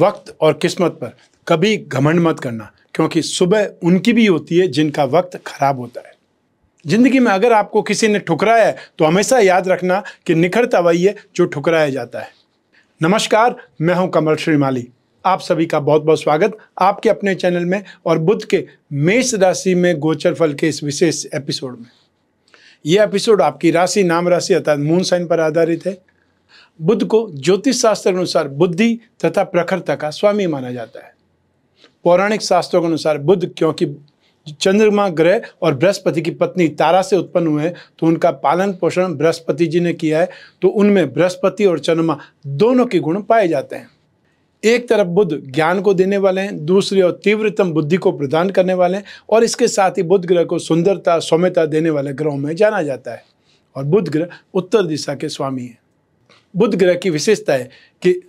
वक्त और किस्मत पर कभी घमंड मत करना क्योंकि सुबह उनकी भी होती है जिनका वक्त खराब होता है जिंदगी में अगर आपको किसी ने ठुकराया है तो हमेशा याद रखना कि निखरता वही है जो ठुकराया जाता है नमस्कार मैं हूं कमल श्रीमाली आप सभी का बहुत बहुत स्वागत आपके अपने चैनल में और बुद्ध के मेष राशि में गोचर फल के इस विशेष एपिसोड में यह एपिसोड आपकी राशि नाम राशि अर्थात मून साइन पर आधारित है बुद्ध को ज्योतिष शास्त्र के अनुसार बुद्धि तथा प्रखरता का स्वामी माना जाता है पौराणिक शास्त्रों के अनुसार बुद्ध क्योंकि चंद्रमा ग्रह और बृहस्पति की पत्नी तारा से उत्पन्न हुए हैं तो उनका पालन पोषण बृहस्पति जी ने किया है तो उनमें बृहस्पति और चंद्रमा दोनों के गुण पाए जाते हैं एक तरफ बुद्ध ज्ञान को देने वाले हैं दूसरी और तीव्रतम बुद्धि को प्रदान करने वाले हैं और इसके साथ ही बुद्ध ग्रह को सुंदरता सौम्यता देने वाले ग्रहों में जाना जाता है और बुद्ध ग्रह उत्तर दिशा के स्वामी हैं बुध ग्रह की विशेषता है कि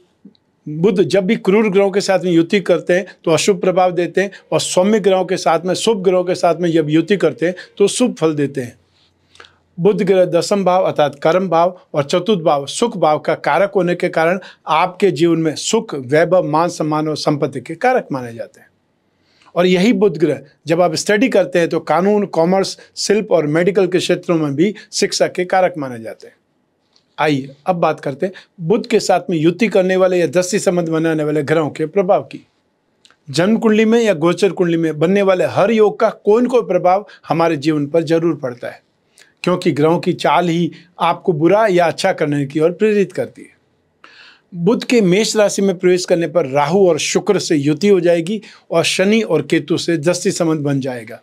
बुद्ध जब भी क्रूर ग्रहों के साथ में युति करते हैं तो अशुभ प्रभाव देते हैं और सौम्य ग्रहों के साथ में शुभ ग्रहों के साथ में जब युति करते हैं तो शुभ फल देते हैं बुद्ध ग्रह दसम भाव अर्थात कर्म भाव और चतुर्थ भाव सुख भाव का कारक होने के कारण आपके जीवन में सुख वैभव मान सम्मान और संपत्ति के कारक माने जाते हैं और यही बुद्ध ग्रह जब आप स्टडी करते हैं तो कानून कॉमर्स शिल्प और मेडिकल के क्षेत्रों में भी शिक्षा के कारक माने जाते हैं आइए अब बात करते हैं बुद्ध के साथ में युति करने वाले या दस्ती संबंध बनाने वाले ग्रहों के प्रभाव की जन्म कुंडली में या गोचर कुंडली में बनने वाले हर योग का कोई कोई प्रभाव हमारे जीवन पर जरूर पड़ता है क्योंकि ग्रहों की चाल ही आपको बुरा या अच्छा करने की ओर प्रेरित करती है बुद्ध के मेष राशि में प्रवेश करने पर राहु और शुक्र से युति हो जाएगी और शनि और केतु से दस्ती संबंध बन जाएगा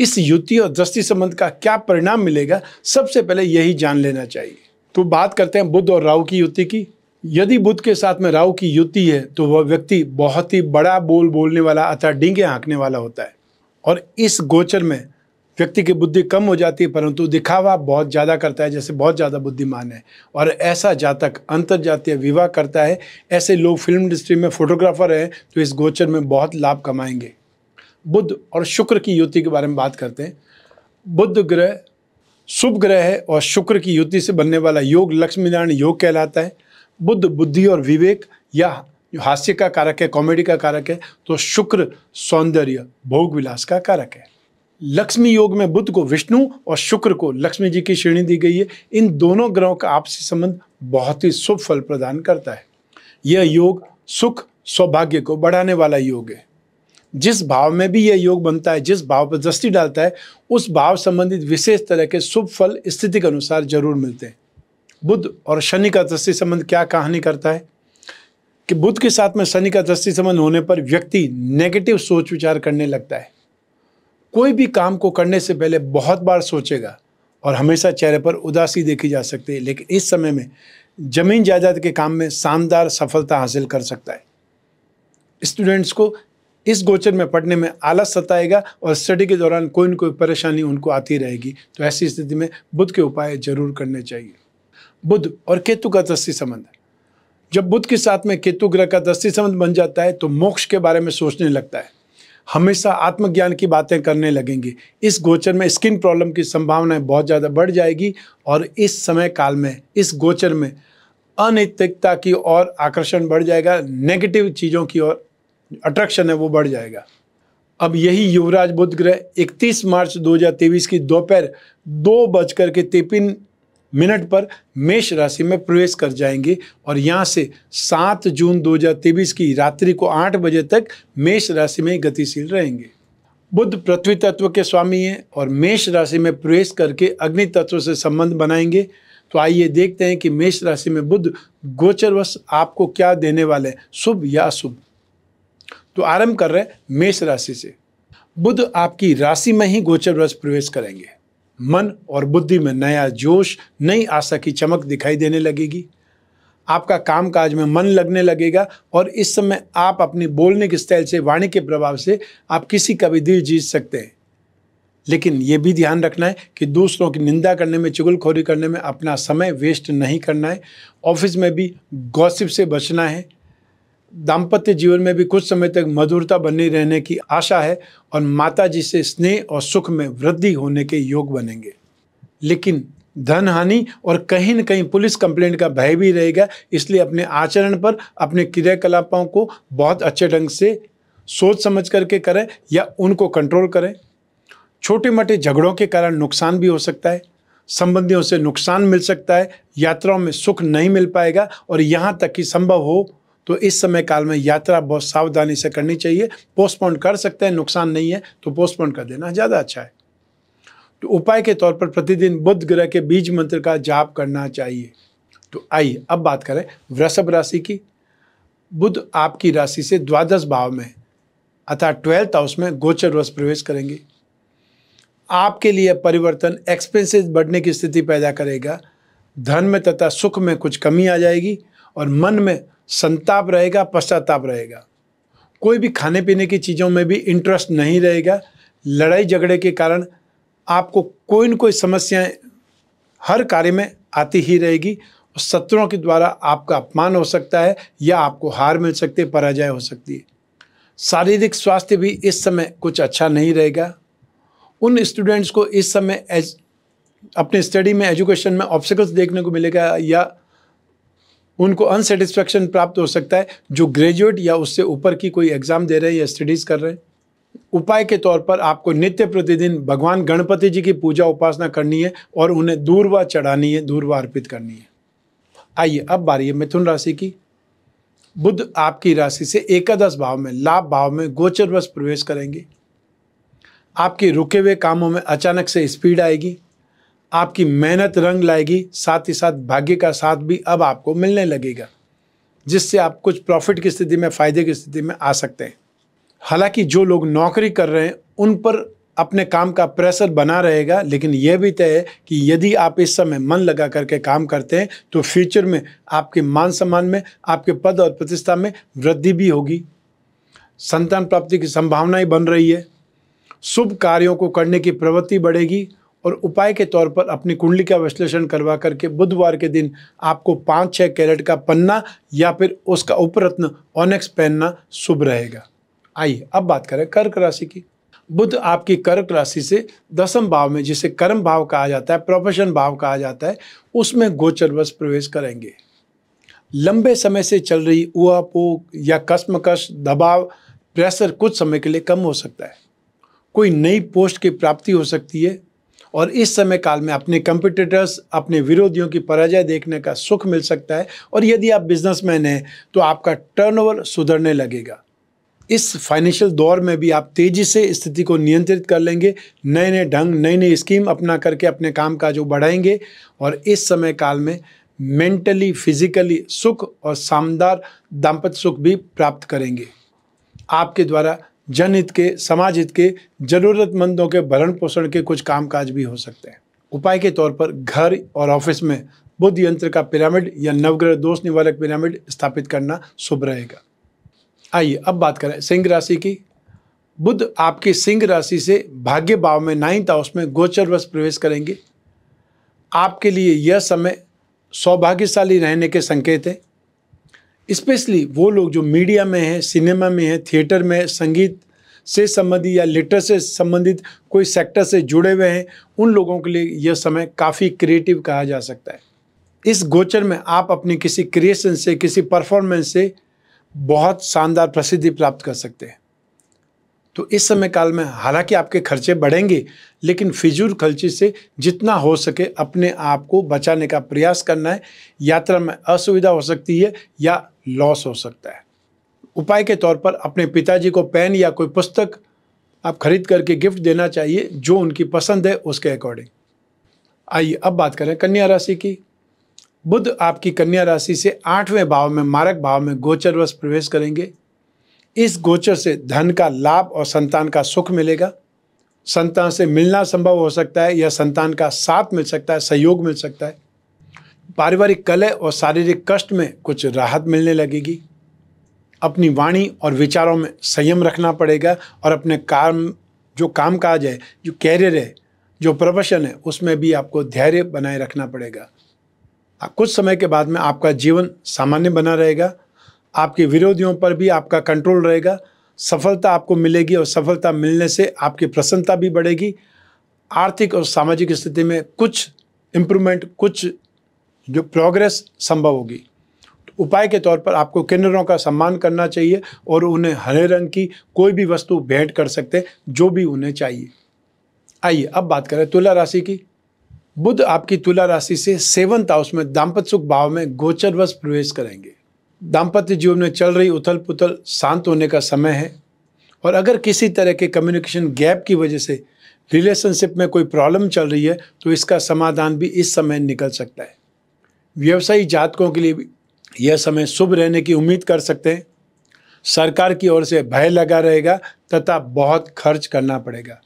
इस युति और दस्ती संबंध का क्या परिणाम मिलेगा सबसे पहले यही जान लेना चाहिए तो बात करते हैं बुद्ध और राहु की युति की यदि बुद्ध के साथ में राहु की युति है तो वह व्यक्ति बहुत ही बड़ा बोल बोलने वाला अथवा डींगे हाँकने वाला होता है और इस गोचर में व्यक्ति की बुद्धि कम हो जाती है परंतु दिखावा बहुत ज़्यादा करता है जैसे बहुत ज़्यादा बुद्धिमान है और ऐसा जातक अंतर जातीय विवाह करता है ऐसे लोग फिल्म इंडस्ट्री में फोटोग्राफर हैं तो इस गोचर में बहुत लाभ कमाएंगे बुद्ध और शुक्र की युति के बारे में बात करते हैं बुद्ध ग्रह शुभ ग्रह है और शुक्र की युति से बनने वाला योग लक्ष्मी नारायण योग कहलाता है बुद्ध बुद्धि और विवेक या हास्य का कारक है कॉमेडी का कारक है तो शुक्र सौंदर्य भोग विलास का कारक है लक्ष्मी योग में बुद्ध को विष्णु और शुक्र को लक्ष्मी जी की श्रेणी दी गई है इन दोनों ग्रहों का आपसी संबंध बहुत ही शुभ फल प्रदान करता है यह योग सुख सौभाग्य को बढ़ाने वाला योग है जिस भाव में भी यह योग बनता है जिस भाव पर दृष्टि डालता है उस भाव संबंधित विशेष तरह के शुभ फल स्थिति के अनुसार जरूर मिलते हैं बुद्ध और शनि का दृष्टि संबंध क्या कहानी करता है कि बुद्ध के साथ में शनि का दृष्टि संबंध होने पर व्यक्ति नेगेटिव सोच विचार करने लगता है कोई भी काम को करने से पहले बहुत बार सोचेगा और हमेशा चेहरे पर उदासी देखी जा सकती है लेकिन इस समय में जमीन जायदाद के काम में शानदार सफलता हासिल कर सकता है स्टूडेंट्स को इस गोचर में पढ़ने में आलस सताएगा और स्टडी के दौरान कोई ना कोई परेशानी उनको आती रहेगी तो ऐसी स्थिति में बुद्ध के उपाय जरूर करने चाहिए बुद्ध और केतु का दस्ती संबंध जब बुद्ध के साथ में केतु ग्रह का दस्ती संबंध बन जाता है तो मोक्ष के बारे में सोचने लगता है हमेशा आत्मज्ञान की बातें करने लगेंगे इस गोचर में स्किन प्रॉब्लम की संभावनाएं बहुत ज़्यादा बढ़ जाएगी और इस समय काल में इस गोचर में अनैतिकता की ओर आकर्षण बढ़ जाएगा नेगेटिव चीज़ों की ओर अट्रैक्शन है वो बढ़ जाएगा अब यही युवराज बुद्ध ग्रह इकतीस मार्च 2023 की दोपहर दो बजकर के तिपिन मिनट पर मेष राशि में प्रवेश कर जाएंगे और यहाँ से 7 जून 2023 की रात्रि को 8 बजे तक मेष राशि में गतिशील रहेंगे बुद्ध पृथ्वी तत्व के स्वामी हैं और मेष राशि में प्रवेश करके अग्नि तत्व से संबंध बनाएंगे तो आइए देखते हैं कि मेष राशि में बुद्ध गोचरवश आपको क्या देने वाले हैं शुभ या अशुभ तो आरंभ कर रहे मेष राशि से बुद्ध आपकी राशि में ही गोचर रस प्रवेश करेंगे मन और बुद्धि में नया जोश नई आशा की चमक दिखाई देने लगेगी आपका काम काज में मन लगने लगेगा और इस समय आप अपने बोलने के स्टाइल से वाणी के प्रभाव से आप किसी का भी दिल जीत सकते हैं लेकिन ये भी ध्यान रखना है कि दूसरों की निंदा करने में चुगलखोरी करने में अपना समय वेस्ट नहीं करना है ऑफिस में भी गॉसिप से बचना है दाम्पत्य जीवन में भी कुछ समय तक मधुरता बनी रहने की आशा है और माता जी से स्नेह और सुख में वृद्धि होने के योग बनेंगे लेकिन धन हानि और कहीं न कहीं पुलिस कंप्लेंट का भय भी रहेगा इसलिए अपने आचरण पर अपने क्रियाकलापों को बहुत अच्छे ढंग से सोच समझ करके करें या उनको कंट्रोल करें छोटे मोटे झगड़ों के कारण नुकसान भी हो सकता है संबंधियों से नुकसान मिल सकता है यात्राओं में सुख नहीं मिल पाएगा और यहाँ तक कि संभव हो तो इस समय काल में यात्रा बहुत सावधानी से करनी चाहिए पोस्टपोन कर सकते हैं नुकसान नहीं है तो पोस्टपोन कर देना ज़्यादा अच्छा है तो उपाय के तौर पर प्रतिदिन बुद्ध ग्रह के बीज मंत्र का जाप करना चाहिए तो आइए अब बात करें वृषभ राशि की बुद्ध आपकी राशि से द्वादश भाव में अर्थात ट्वेल्थ हाउस में गोचर वर्ष प्रवेश करेंगे आपके लिए परिवर्तन एक्सपेंसेस बढ़ने की स्थिति पैदा करेगा धन में तथा सुख में कुछ कमी आ जाएगी और मन में संताप रहेगा पश्चाताप रहेगा कोई भी खाने पीने की चीज़ों में भी इंटरेस्ट नहीं रहेगा लड़ाई झगड़े के कारण आपको कोई न कोई समस्याएं हर कार्य में आती ही रहेगी और शत्रुओं के द्वारा आपका अपमान हो सकता है या आपको हार मिल सकती है पराजय हो सकती है शारीरिक स्वास्थ्य भी इस समय कुछ अच्छा नहीं रहेगा उन स्टूडेंट्स को इस समय एज, अपने स्टडी में एजुकेशन में ऑब्सिकल्स देखने को मिलेगा या उनको अनसेटिस्फेक्शन प्राप्त हो सकता है जो ग्रेजुएट या उससे ऊपर की कोई एग्ज़ाम दे रहे हैं या स्टडीज़ कर रहे हैं उपाय के तौर पर आपको नित्य प्रतिदिन भगवान गणपति जी की पूजा उपासना करनी है और उन्हें दूरवा चढ़ानी है दूरवा अर्पित करनी है आइए अब बारी है मिथुन राशि की बुद्ध आपकी राशि से एकादश भाव में लाभ भाव में गोचर वश प्रवेश करेंगे आपके रुके हुए कामों में अचानक से स्पीड आएगी आपकी मेहनत रंग लाएगी साथ ही साथ भाग्य का साथ भी अब आपको मिलने लगेगा जिससे आप कुछ प्रॉफिट की स्थिति में फ़ायदे की स्थिति में आ सकते हैं हालांकि जो लोग नौकरी कर रहे हैं उन पर अपने काम का प्रेशर बना रहेगा लेकिन यह भी तय है कि यदि आप इस समय मन लगा करके काम करते हैं तो फ्यूचर में आपके मान सम्मान में आपके पद और प्रतिष्ठा में वृद्धि भी होगी संतान प्राप्ति की संभावनाएं बन रही है शुभ कार्यों को करने की प्रवृत्ति बढ़ेगी और उपाय के तौर पर अपनी कुंडली का विश्लेषण करवा करके बुधवार के दिन आपको पाँच छः कैरेट का पन्ना या फिर उसका उपरत्न ऑनेक्स पहनना शुभ रहेगा आइए अब बात करें कर्क राशि की बुध आपकी कर्क राशि से दसम भाव में जिसे कर्म भाव कहा जाता है प्रोफेशन भाव कहा जाता है उसमें गोचर वश प्रवेश करेंगे लंबे समय से चल रही उहापोह या कसमकश दबाव प्रेशर कुछ समय के लिए कम हो सकता है कोई नई पोस्ट की प्राप्ति हो सकती है और इस समय काल में अपने कंपिटिटर्स अपने विरोधियों की पराजय देखने का सुख मिल सकता है और यदि आप बिजनेसमैन हैं तो आपका टर्नओवर सुधरने लगेगा इस फाइनेंशियल दौर में भी आप तेज़ी से स्थिति को नियंत्रित कर लेंगे नए नए ढंग नई नई स्कीम अपना करके अपने काम काज जो बढ़ाएंगे और इस समय काल में मेंटली फिजिकली सुख और शानदार दाम्पत्य सुख भी प्राप्त करेंगे आपके द्वारा जनहित के समाज हित के ज़रूरतमंदों के भरण पोषण के कुछ कामकाज भी हो सकते हैं उपाय के तौर पर घर और ऑफिस में बुद्ध यंत्र का पिरामिड या नवग्रह दोष निवारक पिरामिड स्थापित करना शुभ रहेगा आइए अब बात करें सिंह राशि की बुद्ध आपकी सिंह राशि से भाग्य भाव में नाइन्थ हाउस में गोचर वश प्रवेश करेंगे आपके लिए यह समय सौभाग्यशाली रहने के संकेत हैं स्पेशली वो लोग जो मीडिया में हैं सिनेमा में हैं थिएटर में है, संगीत से संबंधित या लिटर से संबंधित कोई सेक्टर से जुड़े हुए हैं उन लोगों के लिए यह समय काफ़ी क्रिएटिव कहा जा सकता है इस गोचर में आप अपनी किसी क्रिएशन से किसी परफॉर्मेंस से बहुत शानदार प्रसिद्धि प्राप्त कर सकते हैं तो इस समय काल में हालांकि आपके खर्चे बढ़ेंगे लेकिन फिजूल खर्चे से जितना हो सके अपने आप को बचाने का प्रयास करना है यात्रा में असुविधा हो सकती है या लॉस हो सकता है उपाय के तौर पर अपने पिताजी को पेन या कोई पुस्तक आप खरीद करके गिफ्ट देना चाहिए जो उनकी पसंद है उसके अकॉर्डिंग आइए अब बात करें कन्या राशि की बुद्ध आपकी कन्या राशि से आठवें भाव में मारक भाव में गोचरवश प्रवेश करेंगे इस गोचर से धन का लाभ और संतान का सुख मिलेगा संतान से मिलना संभव हो सकता है या संतान का साथ मिल सकता है सहयोग मिल सकता है पारिवारिक कलह और शारीरिक कष्ट में कुछ राहत मिलने लगेगी अपनी वाणी और विचारों में संयम रखना पड़ेगा और अपने काम जो काम काज है जो कैरियर है जो प्रोफेशन है उसमें भी आपको धैर्य बनाए रखना पड़ेगा कुछ समय के बाद में आपका जीवन सामान्य बना रहेगा आपके विरोधियों पर भी आपका कंट्रोल रहेगा सफलता आपको मिलेगी और सफलता मिलने से आपकी प्रसन्नता भी बढ़ेगी आर्थिक और सामाजिक स्थिति में कुछ इम्प्रूवमेंट कुछ जो प्रोग्रेस संभव होगी तो उपाय के तौर पर आपको किन्नरों का सम्मान करना चाहिए और उन्हें हरे रंग की कोई भी वस्तु भेंट कर सकते जो भी उन्हें चाहिए आइए अब बात करें तुला राशि की बुद्ध आपकी तुला राशि से सेवंथ हाउस में दाम्पत्य सुख भाव में गोचरवश प्रवेश करेंगे दाम्पत्य जीवन में चल रही उथल पुथल शांत होने का समय है और अगर किसी तरह के कम्युनिकेशन गैप की वजह से रिलेशनशिप में कोई प्रॉब्लम चल रही है तो इसका समाधान भी इस समय निकल सकता है व्यवसायी जातकों के लिए भी यह समय शुभ रहने की उम्मीद कर सकते हैं सरकार की ओर से भय लगा रहेगा तथा बहुत खर्च करना पड़ेगा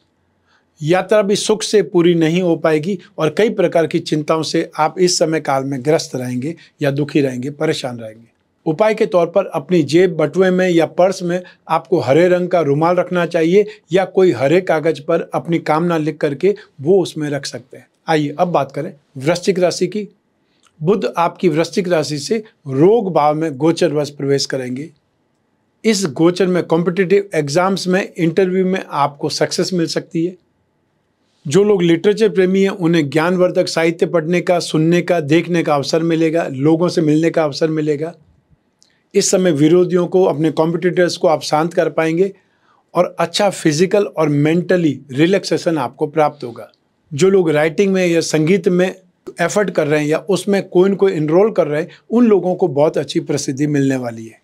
यात्रा भी सुख से पूरी नहीं हो पाएगी और कई प्रकार की चिंताओं से आप इस समय काल में ग्रस्त रहेंगे या दुखी रहेंगे परेशान रहेंगे उपाय के तौर पर अपनी जेब बटुए में या पर्स में आपको हरे रंग का रुमाल रखना चाहिए या कोई हरे कागज पर अपनी कामना लिख करके वो उसमें रख सकते हैं आइए अब बात करें वृश्चिक राशि की बुद्ध आपकी वृश्चिक राशि से रोग भाव में गोचर वश प्रवेश करेंगे इस गोचर में कॉम्पिटिटिव एग्जाम्स में इंटरव्यू में आपको सक्सेस मिल सकती है जो लोग लिटरेचर प्रेमी हैं उन्हें ज्ञानवर्धक साहित्य पढ़ने का सुनने का देखने का अवसर मिलेगा लोगों से मिलने का अवसर मिलेगा इस समय विरोधियों को अपने कॉम्पिटिटर्स को आप शांत कर पाएंगे और अच्छा फिजिकल और मेंटली रिलैक्सेशन आपको प्राप्त होगा जो लोग राइटिंग में या संगीत में एफर्ट कर रहे हैं या उसमें कोई न कोई इनरोल कर रहे हैं उन लोगों को बहुत अच्छी प्रसिद्धि मिलने वाली है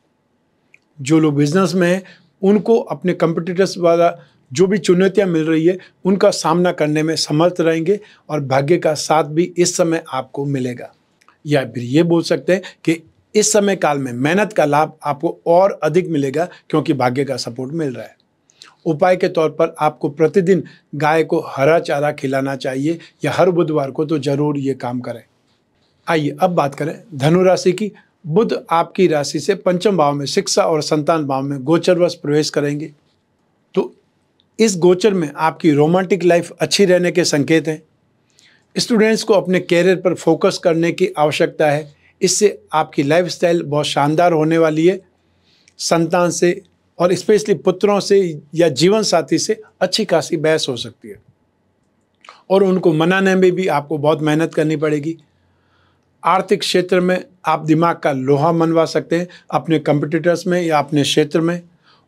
जो लोग बिजनेस में हैं उनको अपने कंपटीटर्स द्वारा जो भी चुनौतियाँ मिल रही है उनका सामना करने में समर्थ रहेंगे और भाग्य का साथ भी इस समय आपको मिलेगा या फिर ये बोल सकते हैं कि इस समय काल में मेहनत का लाभ आपको और अधिक मिलेगा क्योंकि भाग्य का सपोर्ट मिल रहा है उपाय के तौर पर आपको प्रतिदिन गाय को हरा चारा खिलाना चाहिए या हर बुधवार को तो जरूर ये काम करें आइए अब बात करें धनु राशि की बुध आपकी राशि से पंचम भाव में शिक्षा और संतान भाव में गोचरवश प्रवेश करेंगे तो इस गोचर में आपकी रोमांटिक लाइफ अच्छी रहने के संकेत हैं स्टूडेंट्स को अपने कैरियर पर फोकस करने की आवश्यकता है इससे आपकी लाइफस्टाइल बहुत शानदार होने वाली है संतान से और स्पेशली पुत्रों से या जीवन साथी से अच्छी खासी बहस हो सकती है और उनको मनाने में भी आपको बहुत मेहनत करनी पड़ेगी आर्थिक क्षेत्र में आप दिमाग का लोहा मनवा सकते हैं अपने कंपटीटर्स में या अपने क्षेत्र में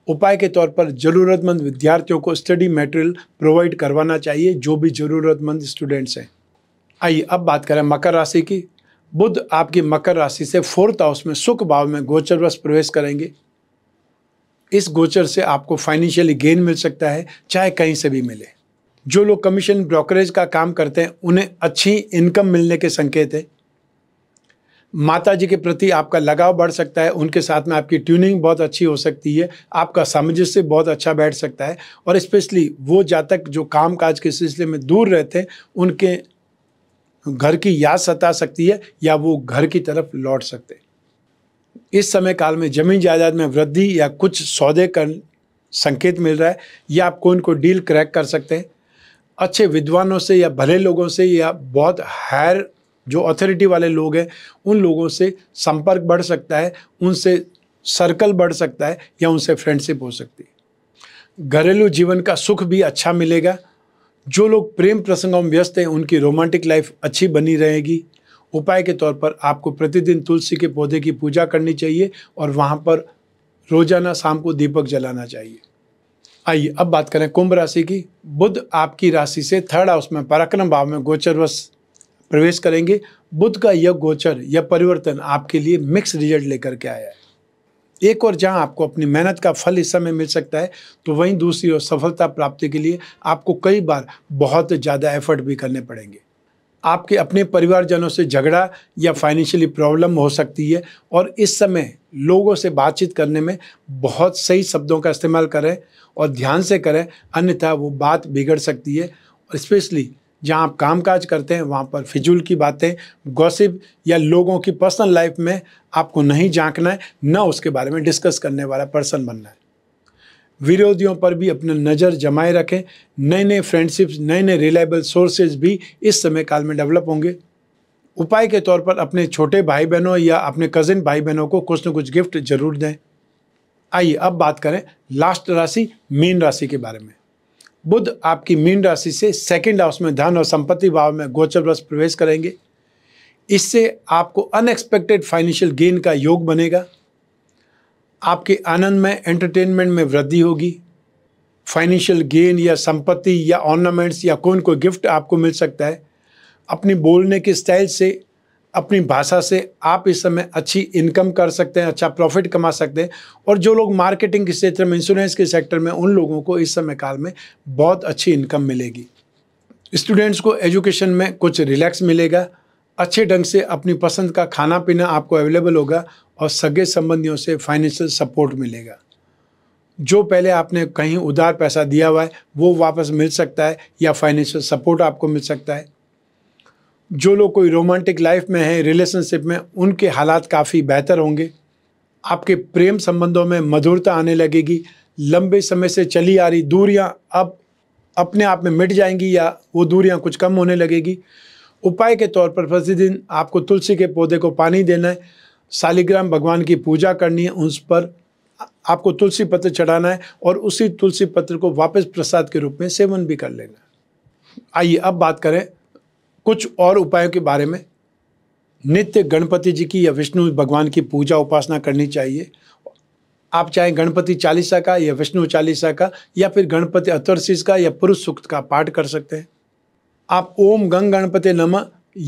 उपाय के तौर पर ज़रूरतमंद विद्यार्थियों को स्टडी मटेरियल प्रोवाइड करवाना चाहिए जो भी ज़रूरतमंद स्टूडेंट्स हैं आइए अब बात करें मकर राशि की बुध आपकी मकर राशि से फोर्थ हाउस में सुख भाव में गोचर वश प्रवेश करेंगे इस गोचर से आपको फाइनेंशियली गेन मिल सकता है चाहे कहीं से भी मिले जो लोग कमीशन ब्रोकरेज का काम करते हैं उन्हें अच्छी इनकम मिलने के संकेत है माता जी के प्रति आपका लगाव बढ़ सकता है उनके साथ में आपकी ट्यूनिंग बहुत अच्छी हो सकती है आपका सामंजस्य बहुत अच्छा बैठ सकता है और स्पेशली वो जातक जो काम काज के सिलसिले में दूर रहते हैं उनके घर की याद सता सकती है या वो घर की तरफ लौट सकते इस समय काल में जमीन जायदाद में वृद्धि या कुछ सौदे का संकेत मिल रहा है या आप कोई को डील क्रैक कर सकते हैं अच्छे विद्वानों से या भले लोगों से या बहुत हायर जो अथॉरिटी वाले लोग हैं उन लोगों से संपर्क बढ़ सकता है उनसे सर्कल बढ़ सकता है या उनसे फ्रेंडशिप हो सकती है घरेलू जीवन का सुख भी अच्छा मिलेगा जो लोग प्रेम प्रसंगों में व्यस्त हैं उनकी रोमांटिक लाइफ अच्छी बनी रहेगी उपाय के तौर पर आपको प्रतिदिन तुलसी के पौधे की पूजा करनी चाहिए और वहाँ पर रोजाना शाम को दीपक जलाना चाहिए आइए अब बात करें कुंभ राशि की बुध आपकी राशि से थर्ड हाउस में पराक्रम भाव में गोचरवश प्रवेश करेंगे बुध का यह गोचर यह परिवर्तन आपके लिए मिक्स रिजल्ट लेकर के आया है एक और जहां आपको अपनी मेहनत का फल इस समय मिल सकता है तो वहीं दूसरी ओर सफलता प्राप्ति के लिए आपको कई बार बहुत ज़्यादा एफर्ट भी करने पड़ेंगे आपके अपने परिवारजनों से झगड़ा या फाइनेंशियली प्रॉब्लम हो सकती है और इस समय लोगों से बातचीत करने में बहुत सही शब्दों का इस्तेमाल करें और ध्यान से करें अन्यथा वो बात बिगड़ सकती है स्पेशली जहाँ आप काम काज करते हैं वहाँ पर फिजूल की बातें गॉसिप या लोगों की पर्सनल लाइफ में आपको नहीं झांकना है न उसके बारे में डिस्कस करने वाला पर्सन बनना है विरोधियों पर भी अपना नज़र जमाए रखें नए नए फ्रेंडशिप्स नए नए रिलायबल सोर्सेज भी इस समय काल में डेवलप होंगे उपाय के तौर पर अपने छोटे भाई बहनों या अपने कज़िन भाई बहनों को कुछ न कुछ गिफ्ट जरूर दें आइए अब बात करें लास्ट राशि मीन राशि के बारे में बुध आपकी मीन राशि से सेकंड हाउस में धन और संपत्ति भाव में गोचर वर्ष प्रवेश करेंगे इससे आपको अनएक्सपेक्टेड फाइनेंशियल गेन का योग बनेगा आपके आनंद में एंटरटेनमेंट में वृद्धि होगी फाइनेंशियल गेन या संपत्ति या ऑर्नामेंट्स या कौन कोई गिफ्ट आपको मिल सकता है अपनी बोलने के स्टाइल से अपनी भाषा से आप इस समय अच्छी इनकम कर सकते हैं अच्छा प्रॉफिट कमा सकते हैं और जो लोग मार्केटिंग के क्षेत्र में इंश्योरेंस के सेक्टर में उन लोगों को इस समय काल में बहुत अच्छी इनकम मिलेगी स्टूडेंट्स को एजुकेशन में कुछ रिलैक्स मिलेगा अच्छे ढंग से अपनी पसंद का खाना पीना आपको अवेलेबल होगा और सगे संबंधियों से फाइनेंशियल सपोर्ट मिलेगा जो पहले आपने कहीं उधार पैसा दिया हुआ है वो वापस मिल सकता है या फाइनेंशियल सपोर्ट आपको मिल सकता है जो लोग कोई रोमांटिक लाइफ में हैं रिलेशनशिप में उनके हालात काफ़ी बेहतर होंगे आपके प्रेम संबंधों में मधुरता आने लगेगी लंबे समय से चली आ रही दूरियां अब अपने आप में मिट जाएंगी या वो दूरियां कुछ कम होने लगेगी उपाय के तौर पर प्रतिदिन आपको तुलसी के पौधे को पानी देना है शालिग्राम भगवान की पूजा करनी है उस पर आपको तुलसी पत्र चढ़ाना है और उसी तुलसी पत्र को वापस प्रसाद के रूप में सेवन भी कर लेना है आइए अब बात करें कुछ और उपायों के बारे में नित्य गणपति जी की या विष्णु भगवान की पूजा उपासना करनी चाहिए आप चाहे गणपति चालीसा का या विष्णु चालीसा का या फिर गणपति अतरशीष का या पुरुष सूक्त का पाठ कर सकते हैं आप ओम गंग गणपति नम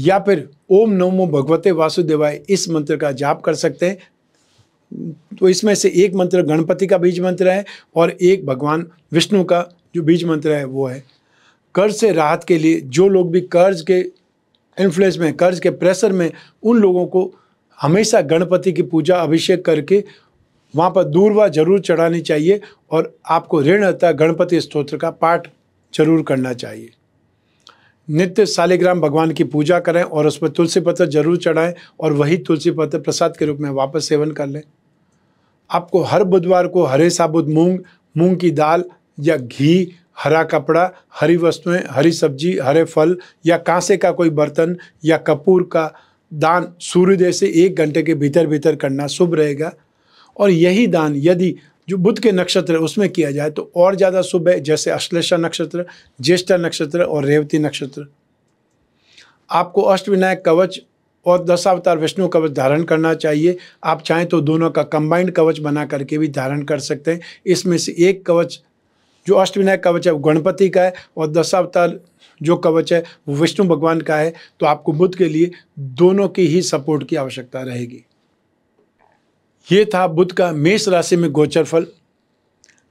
या फिर ओम नमो भगवते वासुदेवाय इस मंत्र का जाप कर सकते हैं तो इसमें से एक मंत्र गणपति का बीज मंत्र है और एक भगवान विष्णु का जो बीज मंत्र है वो है कर्ज से राहत के लिए जो लोग भी कर्ज के इन्फ्लुएंस में कर्ज के प्रेशर में उन लोगों को हमेशा गणपति की पूजा अभिषेक करके वहाँ पर दूरवा जरूर चढ़ानी चाहिए और आपको ऋण अतः गणपति स्त्रोत्र का पाठ जरूर करना चाहिए नित्य शालिग्राम भगवान की पूजा करें और उस पर तुलसी पत्र जरूर चढ़ाएं और वही तुलसी पत्र प्रसाद के रूप में वापस सेवन कर लें आपको हर बुधवार को हरे साबुत मूंग मूंग की दाल या घी हरा कपड़ा हरी वस्तुएं हरी सब्जी हरे फल या कांसे का कोई बर्तन या कपूर का दान सूर्योदय से एक घंटे के भीतर भीतर करना शुभ रहेगा और यही दान यदि जो बुध के नक्षत्र है उसमें किया जाए तो और ज़्यादा शुभ है जैसे अश्लेषा नक्षत्र ज्येष्ठा नक्षत्र और रेवती नक्षत्र आपको अष्टविनायक कवच और दशावतार विष्णु कवच धारण करना चाहिए आप चाहें तो दोनों का कंबाइंड कवच बना करके भी धारण कर सकते हैं इसमें से एक कवच जो अष्टविनायक कवच है वो गणपति का है और दशावतार जो कवच है वो विष्णु भगवान का है तो आपको बुद्ध के लिए दोनों की ही सपोर्ट की आवश्यकता रहेगी ये था बुद्ध का मेष राशि में गोचर फल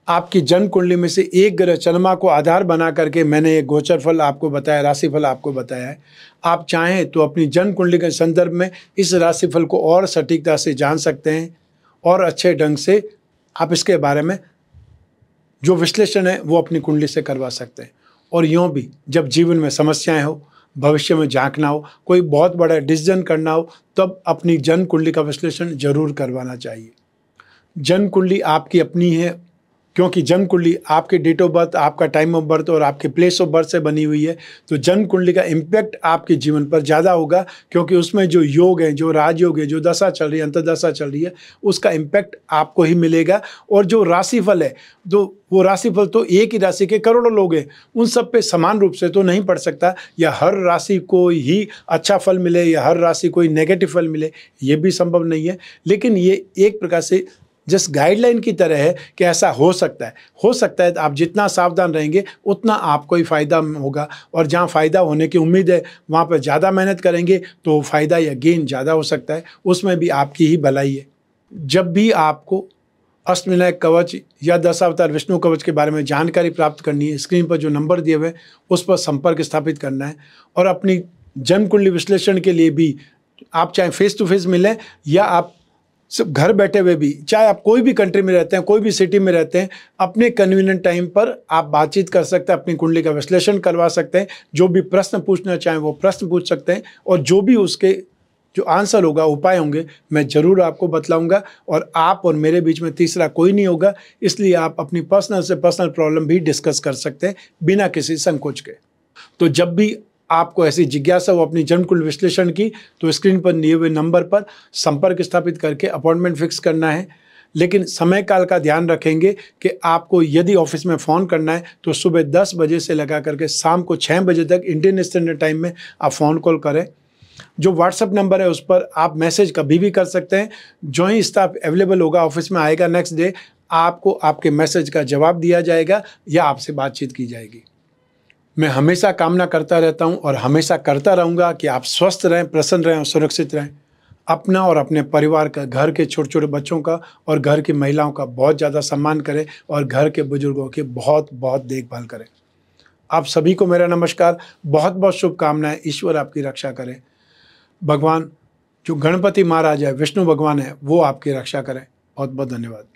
आपकी जन्म कुंडली में से एक ग्रह चंद्रमा को आधार बना करके मैंने ये गोचर फल आपको बताया राशिफल आपको बताया है आप चाहें तो अपनी जन्म कुंडली के संदर्भ में इस राशिफल को और सटीकता से जान सकते हैं और अच्छे ढंग से आप इसके बारे में जो विश्लेषण है वो अपनी कुंडली से करवा सकते हैं और यूँ भी जब जीवन में समस्याएं हो भविष्य में झांकना हो कोई बहुत बड़ा डिसीजन करना हो तब अपनी जन्म कुंडली का विश्लेषण जरूर करवाना चाहिए जन्म कुंडली आपकी अपनी है क्योंकि जन्म कुंडली आपके डेट ऑफ बर्थ आपका टाइम ऑफ बर्थ और आपके प्लेस ऑफ बर्थ से बनी हुई है तो जन्म कुंडली का इम्पैक्ट आपके जीवन पर ज़्यादा होगा क्योंकि उसमें जो योग है जो राजयोग है जो दशा चल रही है अंतर्दशा चल रही है उसका इम्पैक्ट आपको ही मिलेगा और जो राशिफल है जो तो वो राशिफल तो एक ही राशि के करोड़ों लोग हैं उन सब पे समान रूप से तो नहीं पड़ सकता या हर राशि को ही अच्छा फल मिले या हर राशि को ही नेगेटिव फल मिले ये भी संभव नहीं है लेकिन ये एक प्रकार से जस्ट गाइडलाइन की तरह है कि ऐसा हो सकता है हो सकता है आप जितना सावधान रहेंगे उतना आपको ही फ़ायदा होगा और जहाँ फ़ायदा होने की उम्मीद है वहाँ पर ज़्यादा मेहनत करेंगे तो फ़ायदा या गेन ज़्यादा हो सकता है उसमें भी आपकी ही भलाई है जब भी आपको अष्टविनायक कवच या दशावतार विष्णु कवच के बारे में जानकारी प्राप्त करनी है स्क्रीन पर जो नंबर दिए हुए उस पर संपर्क स्थापित करना है और अपनी जन्म कुंडली विश्लेषण के लिए भी आप चाहे फेस टू फेस मिलें या आप सब घर बैठे हुए भी चाहे आप कोई भी कंट्री में रहते हैं कोई भी सिटी में रहते हैं अपने कन्वीनियंट टाइम पर आप बातचीत कर सकते हैं अपनी कुंडली का विश्लेषण करवा सकते हैं जो भी प्रश्न पूछना चाहें वो प्रश्न पूछ सकते हैं और जो भी उसके जो आंसर होगा उपाय होंगे मैं ज़रूर आपको बतलाऊंगा और आप और मेरे बीच में तीसरा कोई नहीं होगा इसलिए आप अपनी पर्सनल से पर्सनल प्रॉब्लम भी डिस्कस कर सकते हैं बिना किसी संकोच के तो जब भी आपको ऐसी जिज्ञासा हो अपनी जन्म कुल विश्लेषण की तो स्क्रीन पर दिए हुए नंबर पर संपर्क स्थापित करके अपॉइंटमेंट फिक्स करना है लेकिन समय काल का ध्यान रखेंगे कि आपको यदि ऑफिस में फ़ोन करना है तो सुबह दस बजे से लगा करके शाम को छः बजे तक इंडियन स्टैंडर्ड टाइम में आप फ़ोन कॉल करें जो व्हाट्सअप नंबर है उस पर आप मैसेज कभी भी कर सकते हैं जो ही स्टाफ अवेलेबल होगा ऑफिस में आएगा नेक्स्ट डे आपको आपके मैसेज का जवाब दिया जाएगा या आपसे बातचीत की जाएगी मैं हमेशा कामना करता रहता हूँ और हमेशा करता रहूँगा कि आप स्वस्थ रहें प्रसन्न रहें और सुरक्षित रहें अपना और अपने परिवार का घर के छोटे छोटे बच्चों का और घर की महिलाओं का बहुत ज़्यादा सम्मान करें और घर के बुजुर्गों की बहुत बहुत देखभाल करें आप सभी को मेरा नमस्कार बहुत बहुत शुभकामनाएं ईश्वर आपकी रक्षा करें भगवान जो गणपति महाराज है विष्णु भगवान है वो आपकी रक्षा करें बहुत बहुत धन्यवाद